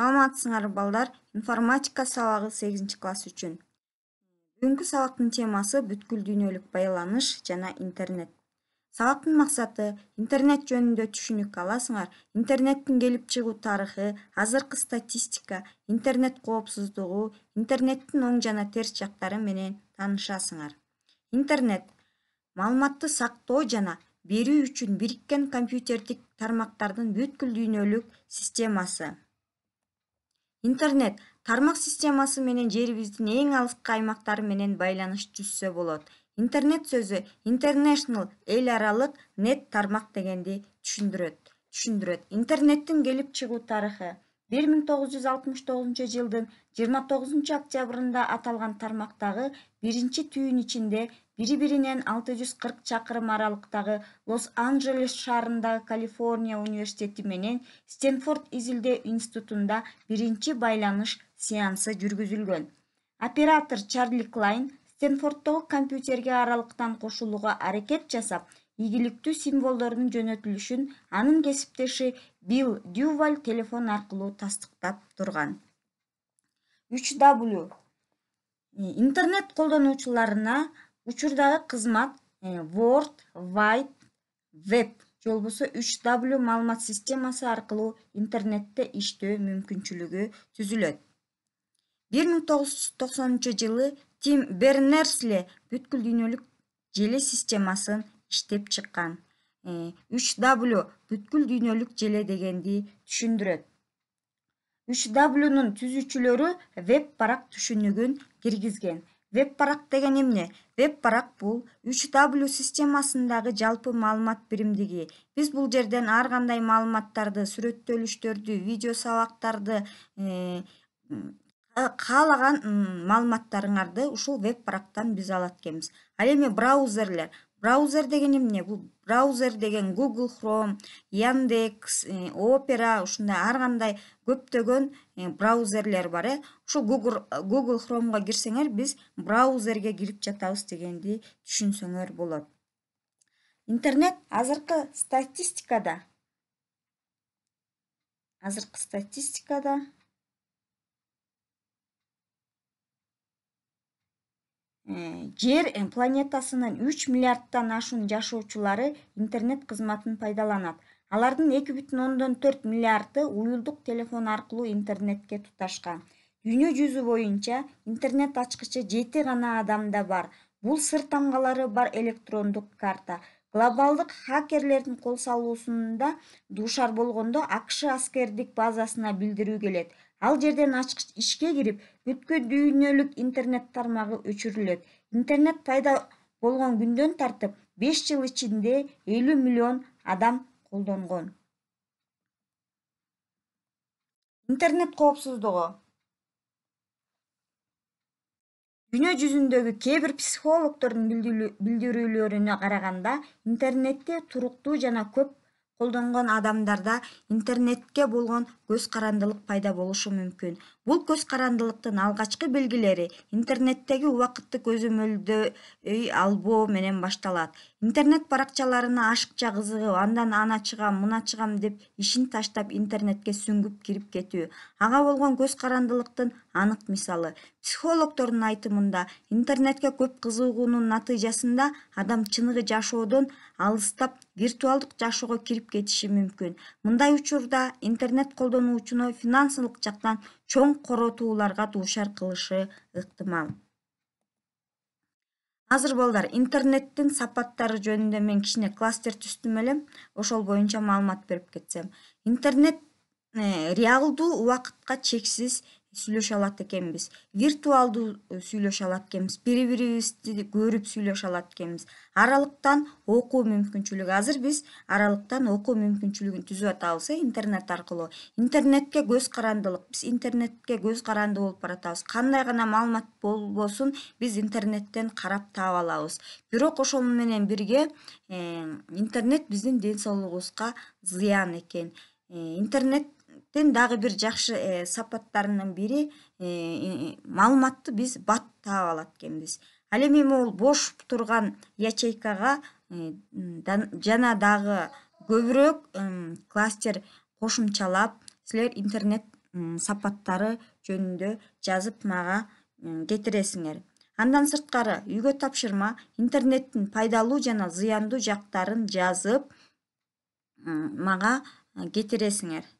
саламатсыңарбы балдар информатика сабагы сегизинчи класс үчүн бүгүнкү сабактын темасы бүткүл дүйнөлүк байланыш жана интернет сабактын максаты интернет жөнүндө түшүнүк аласыңар интернеттин келип чыгуу тарыхы азыркы статистика интернет коопсуздугу интернеттин оң жана терс жактары менен таанышасыңар интернет маалыматты сактоо жана берүү үчүн бириккен компьютердик тармактардын бүткүл дүйнөлүк системасы интернет тармак системасы менен жерибиздин эң алыскы аймактары менен байланыш түзсө болот интернет сөзү international эл аралык нет тармак дегенди түшүндүрөт түшүндүрөт интернеттин келип чыгуу тарыхы 1969 жылдын 29 октябрында аталган тармактагы биринчи түйүн ичинде бири биринен алты жүз кырк чакырым аралыктагы лос анджелес шаарындагы калифорния университети менен стенфорд изилдөө институтунда биринчи байланыш сеансы жүргүзүлгөн оператор чарли клайн стенфордтогу компьютерге аралыктан кошулууга аракет жасап ийгиликтүү символдордун жөнөтүлүшүн анын кесиптеши билл дюваль телефон аркылуу тастыктап турган үч w э, интернет колдонуучуларына учурдагы кызмат э, word wide web же болбосо 3w маалымат системасы аркылуу интернетте иштөө мүмкүнчүлүгү түзүлөт 1990 жылы тим Бернерсле бүткүл дүйнөлүк желе системасын иштеп чыккан 3w э, бүткүл дүйнөлүк желе дегенди түшүндүрөт 3wнун түзүүчүлөрү веб парақ түшүнүгүн киргизген веб-парақ деген емне? веб-парақ бұл 3W системасындағы жалпы малымат бірімдеге. Біз бұл жерден арғандай кандай сүретті өліштерді, видео салақтарды қалаған э, маалыматтарыңарды ушул веб парақтан біз алат экенбиз ал браузерлер браузер деген эмне бул браузер деген google chrome яндекс э, опера ушундай ар кандай э, браузерлер бар э ушул google Chromeға хромго кирсеңер биз браузерге кирип жатабыз дегенди түшүнсөңөр болот интернет азыркы статистикада азыркы статистикада Э, жер планетасынын үч миллиарддан ашуун жашоочулары интернет кызматын пайдаланат алардын эки бүтүн ондон төрт миллиарды уюлдук телефон аркылуу интернетке туташкан дүйнө жүзү боюнча интернет ачкычы жети гана адамда бар бул сыр тамгалары бар электрондук карта глобалдык хакерлердин кол салуусунда дуушар болгондо акш аскердик базасына билдирүү келет ал жерден ачкыч ишке кирип бүткүл дүйнөлүк интернет тармагы өчүрүлөт интернет пайда болгон күндөн тартып беш жыл ичинде элүү миллион адам колдонгон интернет коопсуздугу дүйнө жүзүндөгү кээ бир психологдордун билдирүүлөрүнө караганда интернетте туруктуу жана көп колдонгон адамдарда интернетке болгон көз карандылык пайда болушу мүмкүн бул көз карандылыктын алгачкы белгилери интернеттеги убакытты көзөмөлдө албоо менен башталат интернет баракчаларына ашыкча кызыгып андан ана чыгам мына чыгам деп ишин таштап интернетке сүңгүп кирип кетүү ага болгон көз карандылыктын анык мисалы психологтордун айтымында интернетке көп кызыгуунун натыйжасында адам чыныгы жашоодон алыстап виртуалдык жашоого кирип кетиши мүмкүн мындай учурда интернет колдонуучуну финансылык жактан чоң коротууларга дуушар кылышы ыктымал азыр балдар интернеттин сапаттары жөнүндө мен кичине кластер түздүм элем ошол боюнча маалымат берип кетсем интернет э, реалдуу убакытка чексиз сүйлөшө алат экенбиз виртуалдуу э, сүйлөшө алат экенбиз бири бирибизди көрүп сүйлөшө алат экенбиз аралыктан окуу мүмкүнчүлүгү азыр биз аралыктан окуу мүмкүнчүлүгүн түзүп атабыз э интернет аркылуу интернетке көз карандылык биз интернетке көз каранды болуп баратабыз кандай гана маалымат болбосун биз интернеттен карап таап алабыз бирок ошол менен бирге э, интернет биздин ден соолугубузга зыян экен э, интернет маалыматтын дагы бир жакшы э, сапаттарынын бири э, маалыматты биз бат таап алат экенбиз ал эми могул ол бош турган ячейкага э, жана дагы көбүрөөк кластер кошумчалап силер интернет сапаттары жөнүндө жазып мага кетиресиңер андан сырткары үйгө тапшырма интернеттин пайдалуу жана зыяндуу жақтарын жазып мага кетиресиңер